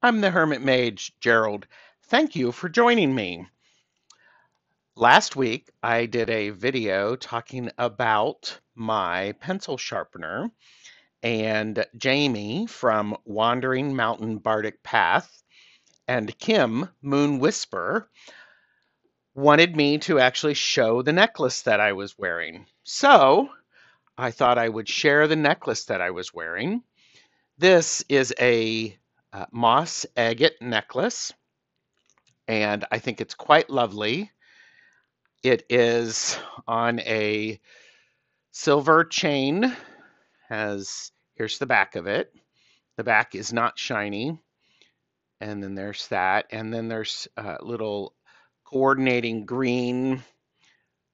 I'm the Hermit Mage, Gerald. Thank you for joining me. Last week, I did a video talking about my pencil sharpener, and Jamie from Wandering Mountain Bardic Path and Kim, Moon Whisper, wanted me to actually show the necklace that I was wearing. So I thought I would share the necklace that I was wearing. This is a uh, moss agate necklace. And I think it's quite lovely. It is on a silver chain, has here's the back of it. The back is not shiny. And then there's that. And then there's uh, little coordinating green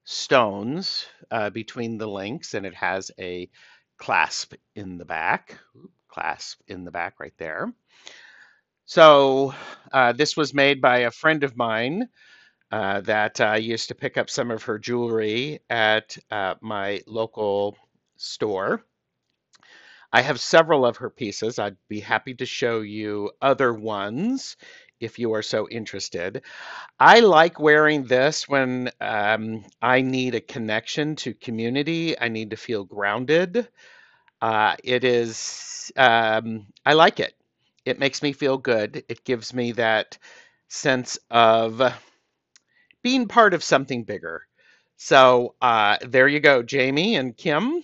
stones uh, between the links, and it has a clasp in the back, clasp in the back right there. So uh, this was made by a friend of mine uh, that I uh, used to pick up some of her jewelry at uh, my local store. I have several of her pieces. I'd be happy to show you other ones if you are so interested. I like wearing this when um, I need a connection to community. I need to feel grounded. Uh, it is, um, I like it. It makes me feel good. It gives me that sense of being part of something bigger. So uh, there you go, Jamie and Kim.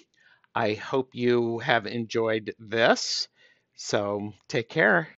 I hope you have enjoyed this. So take care.